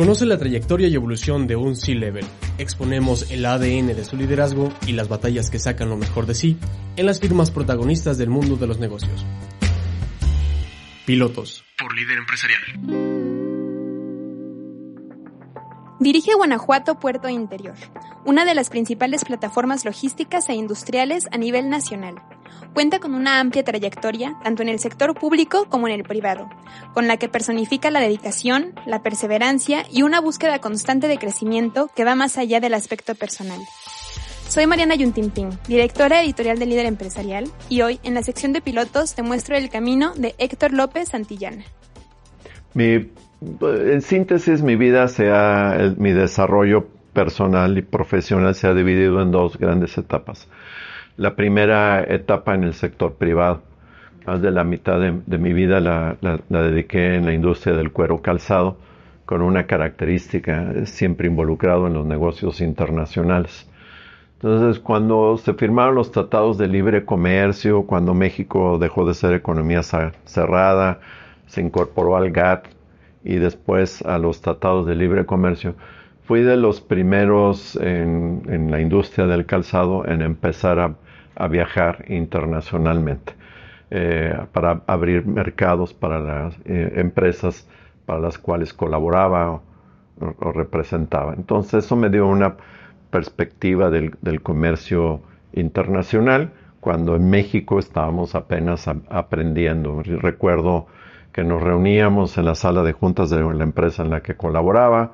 Conoce la trayectoria y evolución de un C-Level. Exponemos el ADN de su liderazgo y las batallas que sacan lo mejor de sí en las firmas protagonistas del mundo de los negocios. Pilotos por líder empresarial. Dirige Guanajuato Puerto Interior, una de las principales plataformas logísticas e industriales a nivel nacional. Cuenta con una amplia trayectoria, tanto en el sector público como en el privado, con la que personifica la dedicación, la perseverancia y una búsqueda constante de crecimiento que va más allá del aspecto personal. Soy Mariana Yuntintín, directora editorial de Líder Empresarial, y hoy en la sección de pilotos te muestro el camino de Héctor López Santillana. Me en síntesis, mi vida se mi desarrollo personal y profesional se ha dividido en dos grandes etapas. La primera etapa en el sector privado. Más de la mitad de, mi vida la, dediqué en la industria del cuero calzado, con una característica, siempre involucrado en los negocios internacionales. Entonces, cuando se firmaron los tratados de libre comercio, cuando México dejó de ser economía cerrada, se incorporó al GATT, y después a los tratados de libre comercio, fui de los primeros en, la industria del calzado en empezar a, a viajar internacionalmente eh, para abrir mercados para las eh, empresas para las cuales colaboraba o, representaba. Entonces eso me dio una perspectiva del, comercio internacional cuando en México estábamos apenas aprendiendo. Recuerdo que nos reuníamos en la sala de juntas de la empresa en la que colaboraba,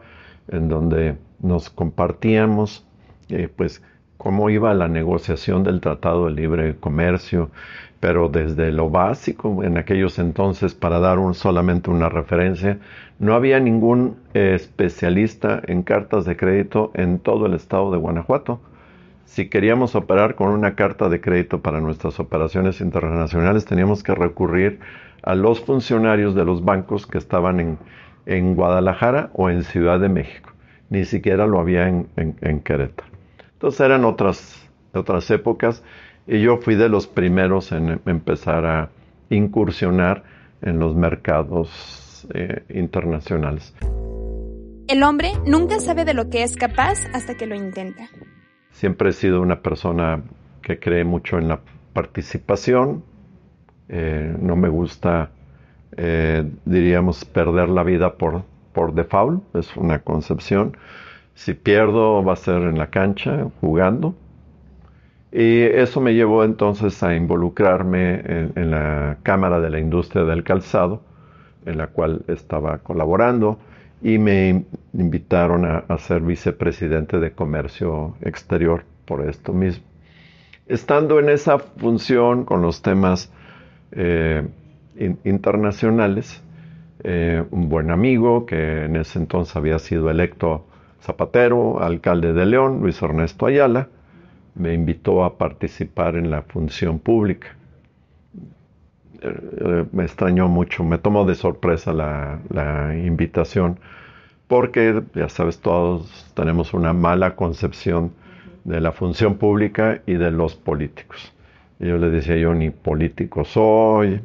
en donde nos compartíamos eh, pues cómo iba la negociación del Tratado de Libre Comercio, pero desde lo básico en aquellos entonces, para dar un, solamente una referencia, no había ningún eh, especialista en cartas de crédito en todo el estado de Guanajuato si queríamos operar con una carta de crédito para nuestras operaciones internacionales, teníamos que recurrir a los funcionarios de los bancos que estaban en, Guadalajara o en Ciudad de México. Ni siquiera lo había en, en, Querétaro. Entonces eran otras, otras épocas y yo fui de los primeros en empezar a incursionar en los mercados eh, internacionales. El hombre nunca sabe de lo que es capaz hasta que lo intenta. Siempre he sido una persona que cree mucho en la participación. Eh, no me gusta, eh, diríamos, perder la vida por, default. Es una concepción. Si pierdo va a ser en la cancha, jugando. Y eso me llevó entonces a involucrarme en, la Cámara de la Industria del Calzado, en la cual estaba colaborando y me invitaron a, ser vicepresidente de Comercio Exterior por esto mismo. Estando en esa función con los temas eh, internacionales, eh, un buen amigo que en ese entonces había sido electo Zapatero, alcalde de León, Luis Ernesto Ayala, me invitó a participar en la función pública. Eh, me extrañó mucho, me tomó de sorpresa la, invitación, porque ya sabes, todos tenemos una mala concepción de la función pública y de los políticos. Y yo le decía, yo ni político soy,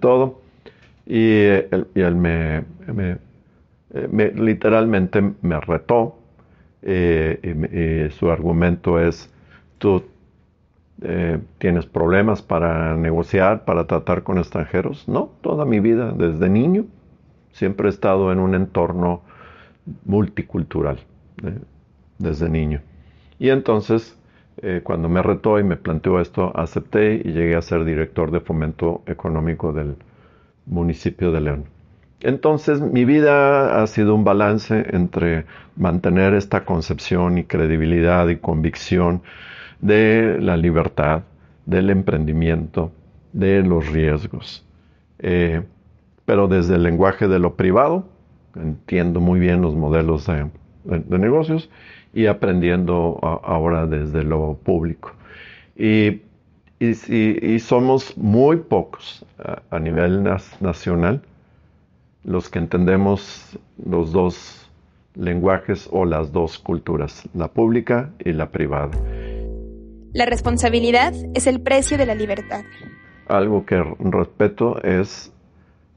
todo. Y eh, él, eh, me, literalmente me retó. y, su argumento es, tú eh, ¿Tienes problemas para negociar, para tratar con extranjeros? No, toda mi vida, desde niño, siempre he estado en un entorno multicultural, eh, desde niño. Y entonces, eh, cuando me retó y me planteó esto, acepté y llegué a ser director de fomento económico del municipio de León. Entonces, mi vida ha sido un balance entre mantener esta concepción y credibilidad y convicción de la libertad, del emprendimiento, de los riesgos. Eh, pero desde el lenguaje de lo privado, entiendo muy bien los modelos de, negocios y aprendiendo ahora desde lo público. Y, y, somos muy pocos a, nivel nacional los que entendemos los dos lenguajes o las dos culturas, la pública y la privada. La responsabilidad es el precio de la libertad. Algo que respeto es,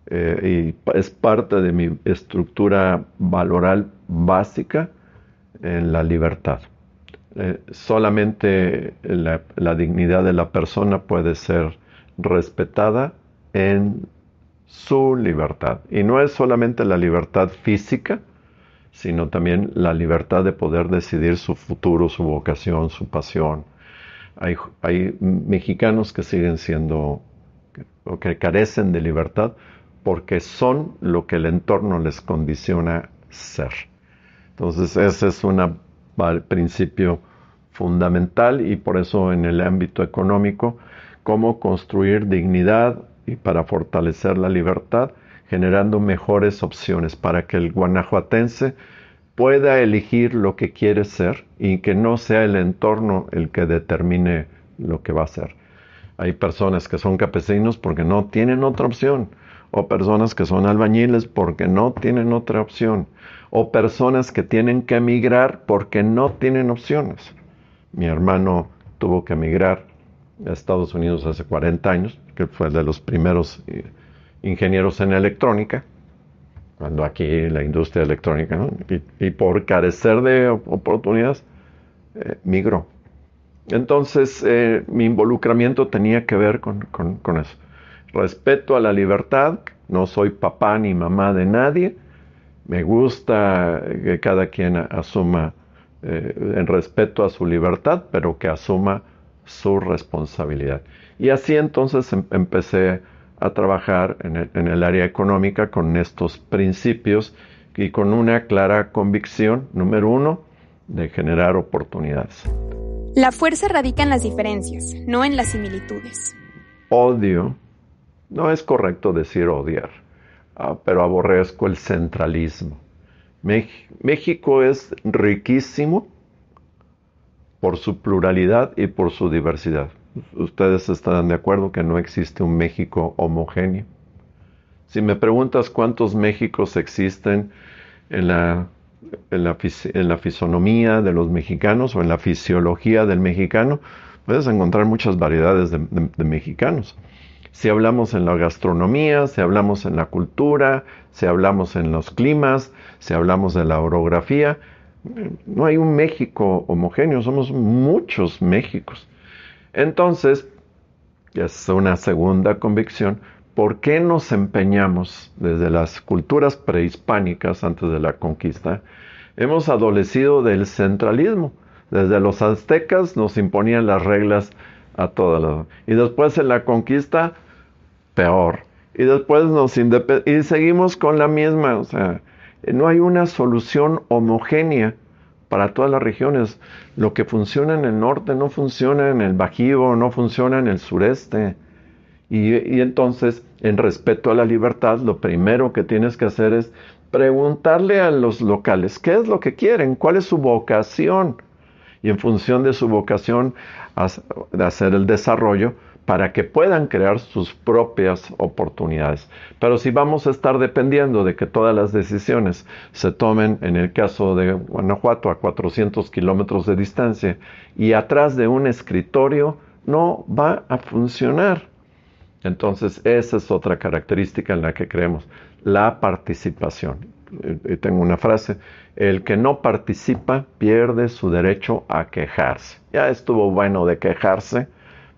eh, y es parte de mi estructura valoral básica en la libertad. Eh, solamente la dignidad de la persona puede ser respetada en su libertad. Y no es solamente la libertad física, sino también la libertad de poder decidir su futuro, su vocación, su pasión, hay, mexicanos que siguen siendo o que carecen de libertad porque son lo que el entorno les condiciona ser. Entonces, ese es un principio fundamental y por eso en el ámbito económico, cómo construir dignidad y para fortalecer la libertad, generando mejores opciones para que el guanajuatense pueda elegir lo que quiere ser y que no sea el entorno el que determine lo que va a ser. Hay personas que son campesinos porque no tienen otra opción, o personas que son albañiles porque no tienen otra opción, o personas que tienen que emigrar porque no tienen opciones. Mi hermano tuvo que emigrar a Estados Unidos hace 40 años, que fue de los primeros eh, ingenieros en electrónica, cuando aquí la industria electrónica, y, por carecer de oportunidades, eh, migró. Entonces, eh, mi involucramiento tenía que ver con, eso. Respeto a la libertad, no soy papá ni mamá de nadie, me gusta que cada quien asuma eh, en respeto a su libertad, pero que asuma su responsabilidad. Y así entonces em-, empecé a trabajar en el, área económica con estos principios y con una clara convicción, número uno, de generar oportunidades. La fuerza radica en las diferencias, no en las similitudes. Odio, no es correcto decir odiar, ah, pero aborrezco el centralismo. México es riquísimo por su pluralidad y por su diversidad ustedes estarán de acuerdo que no existe un México homogéneo. Si me preguntas cuántos Méxicos existen en la, fisonomía de los mexicanos o en la fisiología del mexicano, puedes encontrar muchas variedades de mexicanos. Si hablamos en la gastronomía, si hablamos en la cultura, si hablamos en los climas, si hablamos de la orografía, no hay un México homogéneo, somos muchos Méxicos. Entonces, es una segunda convicción, ¿por qué nos empeñamos desde las culturas prehispánicas antes de la conquista? Hemos adolecido del centralismo. Desde los aztecas nos imponían las reglas a todas las... Y después en la conquista, peor. Y después nos Y seguimos con la misma, o sea, no hay una solución homogénea para todas las regiones. Lo que funciona en el norte no funciona en el Bajío, no funciona en el sureste. Y, entonces, en respeto a la libertad, lo primero que tienes que hacer es preguntarle a los locales qué es lo que quieren, cuál es su vocación. Y en función de su vocación, de hacer el desarrollo para que puedan crear sus propias oportunidades. Pero si vamos a estar dependiendo de que todas las decisiones se tomen, en el caso de Guanajuato, a 400 kilómetros de distancia y atrás de un escritorio, no va a funcionar. Entonces, esa es otra característica en la que creemos, la participación. Eh, eh, tengo una frase, el que no participa pierde su derecho a quejarse. Ya estuvo bueno de quejarse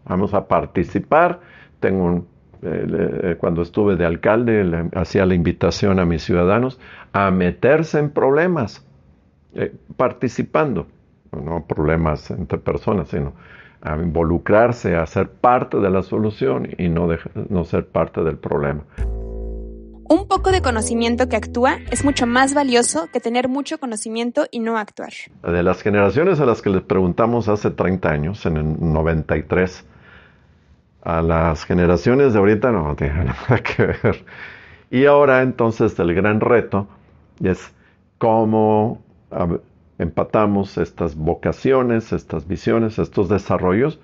Vamos a participar. Tengo eh, cuando estuve de alcalde, hacía la invitación a mis ciudadanos a meterse en problemas, eh, participando, no problemas entre personas, sino a involucrarse, a ser parte de la solución y no, no ser parte del problema. Un poco de conocimiento que actúa es mucho más valioso que tener mucho conocimiento y no actuar. De las generaciones a las que les preguntamos hace 30 años, en el 93, a las generaciones de ahorita no, no tiene nada que ver. Y ahora entonces el gran reto es cómo empatamos estas vocaciones, estas visiones, estos desarrollos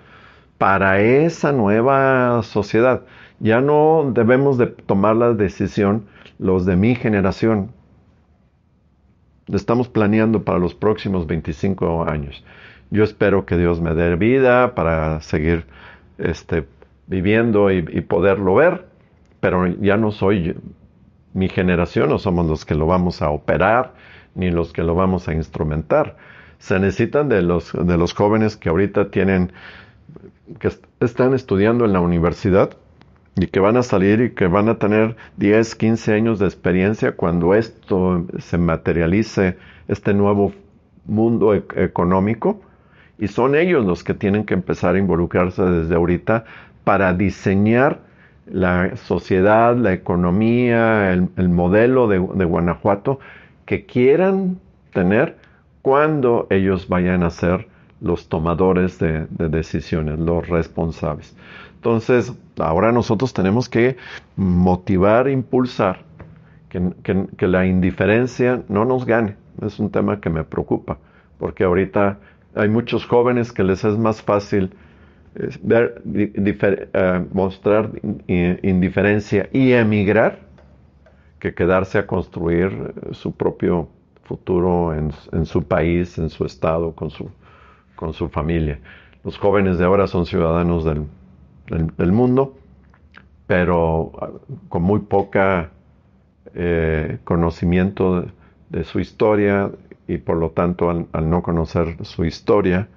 para esa nueva sociedad. Ya no debemos de tomar la decisión los de mi generación. Estamos planeando para los próximos 25 años. Yo espero que Dios me dé vida para seguir este, viviendo y, poderlo ver, pero ya no soy mi generación, no somos los que lo vamos a operar ni los que lo vamos a instrumentar. Se necesitan de los, de los jóvenes que ahorita tienen, que están estudiando en la universidad y que van a salir y que van a tener 10, 15 años de experiencia cuando esto se materialice, este nuevo mundo e-, económico. Y son ellos los que tienen que empezar a involucrarse desde ahorita para diseñar la sociedad, la economía, el, modelo de, Guanajuato que quieran tener cuando ellos vayan a ser los tomadores de, decisiones, los responsables. Entonces, ahora nosotros tenemos que motivar, impulsar, que, que, la indiferencia no nos gane. Es un tema que me preocupa, porque ahorita hay muchos jóvenes que les es más fácil eh, mostrar indiferencia y emigrar que quedarse a construir eh, su propio futuro en, su país, en su estado, con su, familia. Los jóvenes de ahora son ciudadanos del, mundo, pero ah, con muy poca eh, conocimiento de, su historia y por lo tanto al no conocer su historia,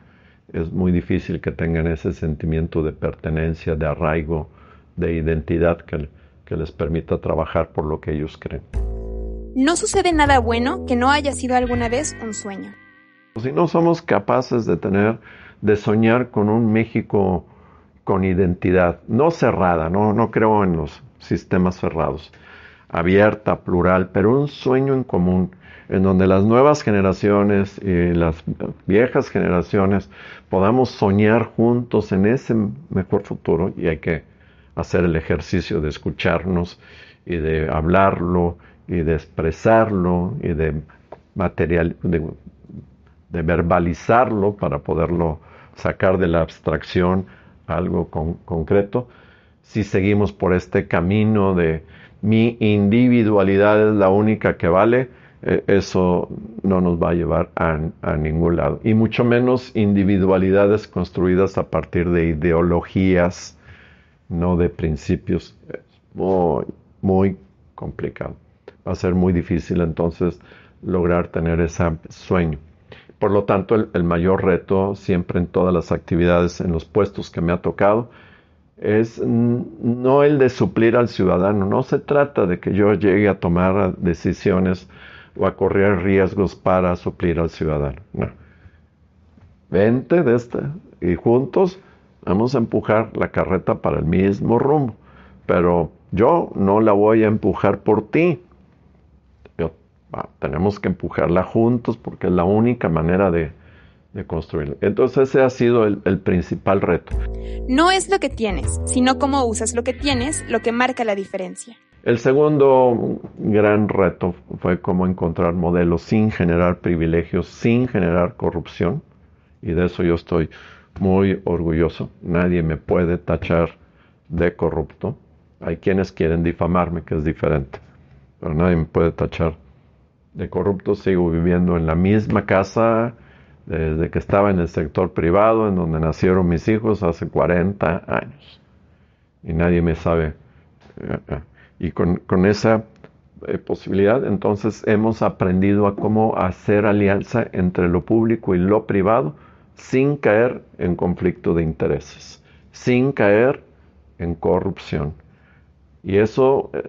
es muy difícil que tengan ese sentimiento de pertenencia, de arraigo, de identidad que, les permita trabajar por lo que ellos creen. No sucede nada bueno que no haya sido alguna vez un sueño. Si no somos capaces de tener, de soñar con un México con identidad, no cerrada, no, no creo en los sistemas cerrados, abierta, plural, pero un sueño en común, en donde las nuevas generaciones y las viejas generaciones podamos soñar juntos en ese mejor futuro y hay que hacer el ejercicio de escucharnos y de hablarlo y de expresarlo y de material de, verbalizarlo para poderlo sacar de la abstracción algo concreto si seguimos por este camino de mi individualidad es la única que vale eh, eso no nos va a llevar a, ningún lado. Y mucho menos individualidades construidas a partir de ideologías, no de principios. Es muy, muy complicado. Va a ser muy difícil entonces lograr tener ese sueño. Por lo tanto, el, mayor reto siempre en todas las actividades, en los puestos que me ha tocado, es no el de suplir al ciudadano. No se trata de que yo llegue a tomar decisiones o a correr riesgos para suplir al ciudadano. No. Vente de esta y juntos vamos a empujar la carreta para el mismo rumbo, pero yo no la voy a empujar por ti. Ah, tenemos que empujarla juntos porque es la única manera de, construirla. Entonces ese ha sido el, principal reto. No es lo que tienes, sino cómo usas lo que tienes, lo que marca la diferencia. El segundo gran reto fue cómo encontrar modelos sin generar privilegios, sin generar corrupción, y de eso yo estoy muy orgulloso. Nadie me puede tachar de corrupto. Hay quienes quieren difamarme, que es diferente, pero nadie me puede tachar de corrupto. Sigo viviendo en la misma casa desde que estaba en el sector privado, en donde nacieron mis hijos hace 40 años, y nadie me sabe eh, eh, y con, esa eh, posibilidad, entonces hemos aprendido a cómo hacer alianza entre lo público y lo privado sin caer en conflicto de intereses, sin caer en corrupción. Y eso eh,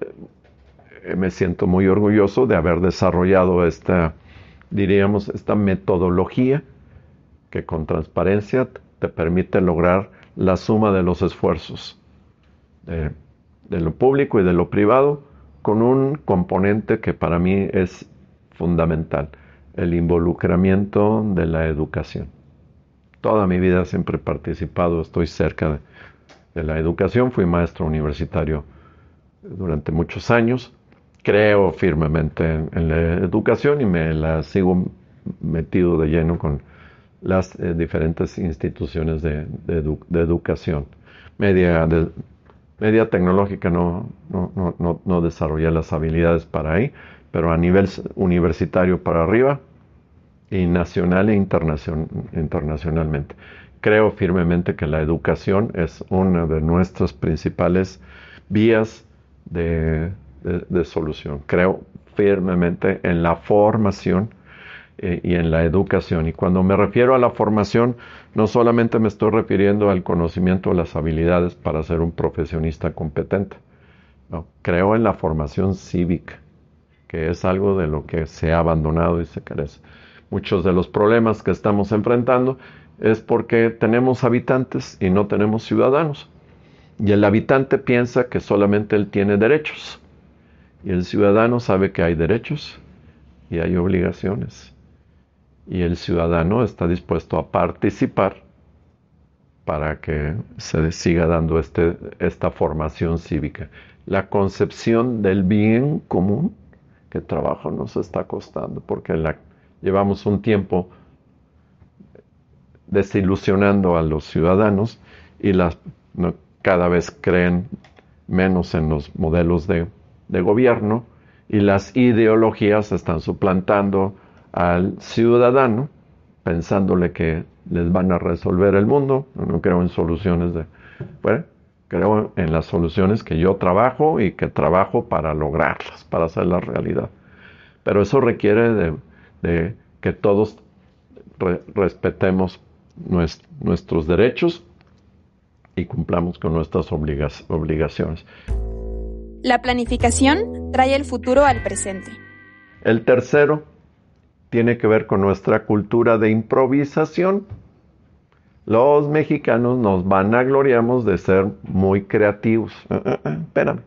eh, me siento muy orgulloso de haber desarrollado esta, diríamos, esta metodología que con transparencia te permite lograr la suma de los esfuerzos de lo público y de lo privado, con un componente que para mí es fundamental, el involucramiento de la educación. Toda mi vida siempre he participado, estoy cerca de, la educación, fui maestro universitario durante muchos años, creo firmemente en, la educación y me la sigo metido de lleno con las eh, diferentes instituciones de, educación media de, media tecnológica no, no, las habilidades para ahí, pero a nivel universitario para arriba y nacional e internacionalmente. Creo firmemente que la educación es una de nuestras principales vías de solución. Creo firmemente en la formación y en la educación. Y cuando me refiero a la formación, no solamente me estoy refiriendo al conocimiento, o las habilidades para ser un profesionista competente. creo en la formación cívica, que es algo de lo que se ha abandonado y se carece. Muchos de los problemas que estamos enfrentando es porque tenemos habitantes y no tenemos ciudadanos. Y el habitante piensa que solamente él tiene derechos. Y el ciudadano sabe que hay derechos y hay obligaciones y el ciudadano está dispuesto a participar para que se siga dando este, esta formación cívica. La concepción del bien común, que trabajo nos está costando, porque llevamos un tiempo desilusionando a los ciudadanos y las, cada vez creen menos en los modelos de, de gobierno y las ideologías están suplantando al ciudadano pensándole que les van a resolver el mundo. No creo en soluciones de... Bueno, creo en las soluciones que yo trabajo y que trabajo para lograrlas, para hacerlas realidad. Pero eso requiere de, que todos respetemos nuestros derechos y cumplamos con nuestras obligaciones. La planificación trae el futuro al presente. El tercero tiene que ver con nuestra cultura de improvisación. Los mexicanos nos vanagloriamos de ser muy creativos. Eh, eh, eh, espérame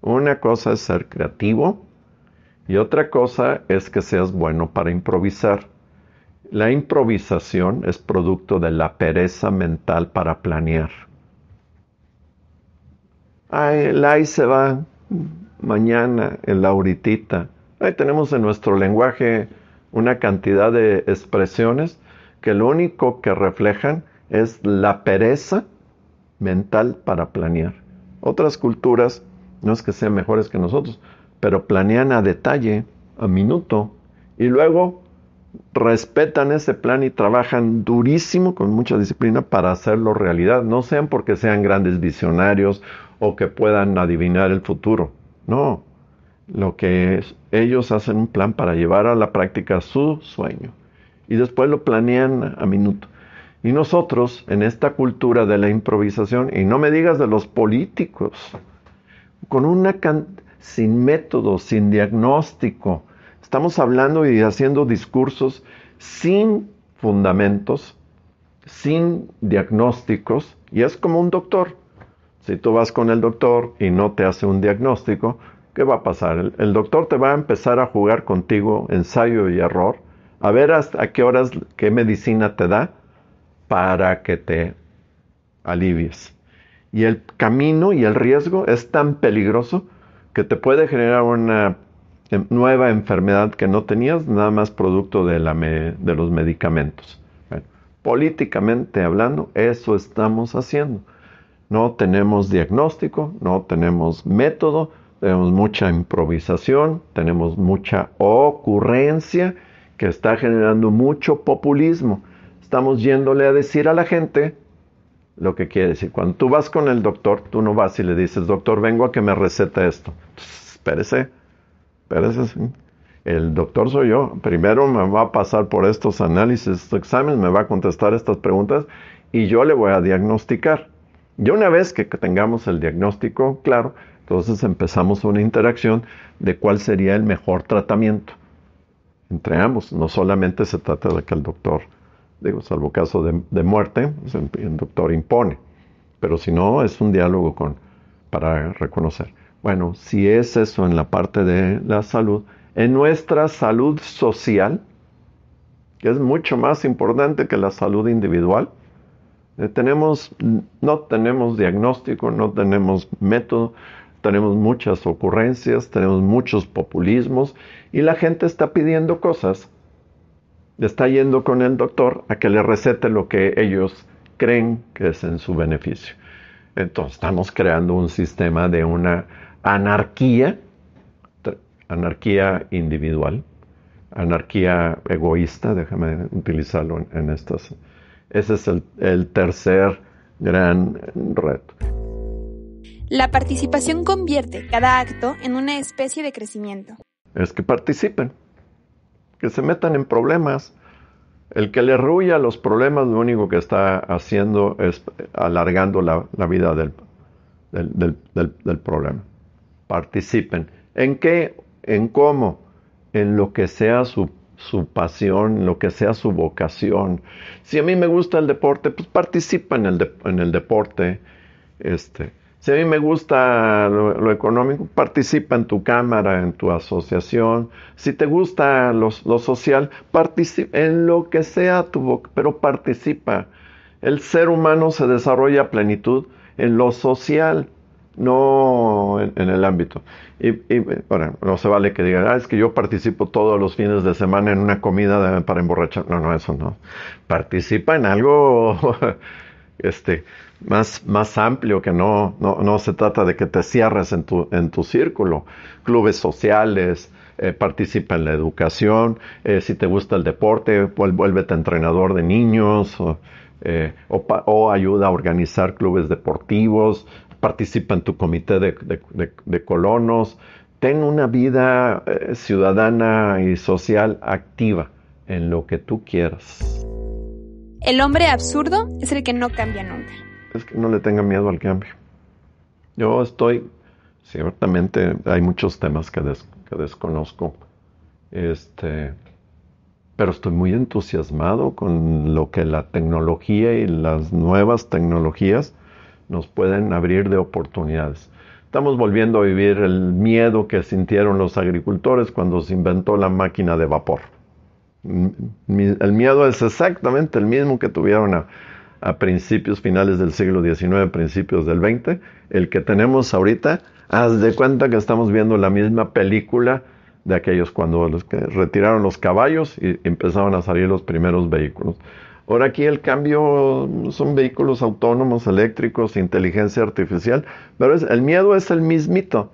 Una cosa es ser creativo y otra cosa es que seas bueno para improvisar. La improvisación es producto de la pereza mental para planear. Ay, el ahí se va mañana, el lauritita Ahí tenemos en nuestro lenguaje una cantidad de expresiones que lo único que reflejan es la pereza mental para planear. Otras culturas no es que sean mejores que nosotros, pero planean a detalle, a minuto, y luego respetan ese plan y trabajan durísimo con mucha disciplina para hacerlo realidad. No sean porque sean grandes visionarios o que puedan adivinar el futuro. No, lo que es, ellos hacen un plan para llevar a la práctica su sueño y después lo planean a minuto. Y nosotros, en esta cultura de la improvisación, y no me digas de los políticos, con una sin método, sin diagnóstico, estamos hablando y haciendo discursos sin fundamentos, sin diagnósticos, y es como un doctor. Si tú vas con el doctor y no te hace un diagnóstico, ¿qué va a pasar? El, doctor te va a empezar a jugar contigo ensayo y error, a ver hasta qué horas, qué medicina te da para que te alivies. Y el camino y el riesgo es tan peligroso que te puede generar una em, nueva enfermedad que no tenías, nada más producto de, de los medicamentos. políticamente hablando, eso estamos haciendo. No tenemos diagnóstico, no tenemos método, tenemos mucha improvisación, tenemos mucha ocurrencia que está generando mucho populismo. Estamos yéndole a decir a la gente lo que quiere decir. Cuando tú vas con el doctor, tú no vas y le dices, doctor, vengo a que me receta esto. espérese, espérese. El doctor soy yo. Primero me va a pasar por estos análisis, estos exámenes, me va a contestar estas preguntas y yo le voy a diagnosticar. Y una vez que tengamos el diagnóstico claro, entonces empezamos una interacción de cuál sería el mejor tratamiento entre ambos. No solamente se trata de que el doctor, digo, salvo caso de, muerte, pues, el doctor impone. Pero si no, es un diálogo con, para reconocer. Bueno, si es eso en la parte de la salud, en nuestra salud social, que es mucho más importante que la salud individual, eh, no tenemos diagnóstico, no tenemos método, tenemos muchas ocurrencias, tenemos muchos populismos y la gente está pidiendo cosas. Está yendo con el doctor a que le recete lo que ellos creen que es en su beneficio. Entonces estamos creando un sistema de una anarquía, anarquía individual, anarquía egoísta, déjame utilizarlo en, estas. Ese es el tercer gran reto. La participación convierte cada acto en una especie de crecimiento. Es que participen, que se metan en problemas. El que le ruya los problemas lo único que está haciendo es alargando la, vida del, problema. Participen. ¿En qué? ¿En cómo? En lo que sea su, pasión, pasión, lo que sea su vocación. Si a mí me gusta el deporte, pues participa en el, en el deporte. Este, si a mí me gusta lo, económico, participa en tu cámara, en tu asociación. Si te gusta lo, social, participa en lo que sea tu boca, pero participa. El ser humano se desarrolla a plenitud en lo social, no en, el ámbito. Y, y, bueno, no se vale que digan, ah, es que yo participo todos los fines de semana en una comida para emborrachar. No, no, eso no. Participa en algo, este, más, más amplio, que no, no, no, se trata de que te cierres en tu, en tu círculo. Clubes sociales, eh, participa en la educación, eh, si te gusta el deporte, vuélvete entrenador de niños o, eh, o, ayuda a organizar clubes deportivos, participa en tu comité de, de colonos, ten una vida ciudadana y social activa en lo que tú quieras. El hombre absurdo es el que no cambia nunca es que no le tenga miedo al cambio. Yo estoy, ciertamente hay muchos temas que, desconozco, este, pero estoy muy entusiasmado con lo que la tecnología y las nuevas tecnologías nos pueden abrir de oportunidades. Estamos volviendo a vivir el miedo que sintieron los agricultores cuando se inventó la máquina de vapor. El miedo es exactamente el mismo que tuvieron a, a principios finales del siglo XIX, principios del XX, el que tenemos ahorita, haz de cuenta que estamos viendo la misma película de aquellos cuando los que retiraron los caballos y empezaron a salir los primeros vehículos. Ahora aquí el cambio son vehículos autónomos, eléctricos, inteligencia artificial, pero el miedo es el mismito.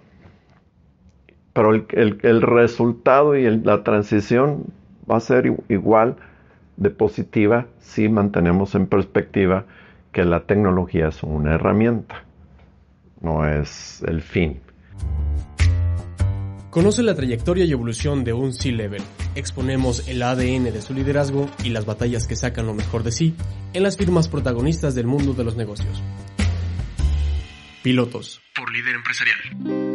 Pero el, resultado y la transición va a ser igual de positiva si mantenemos en perspectiva que la tecnología es una herramienta, no es el fin. Conoce la trayectoria y evolución de un C-Level. Exponemos el ADN de su liderazgo y las batallas que sacan lo mejor de sí en las firmas protagonistas del mundo de los negocios. Pilotos por líder empresarial.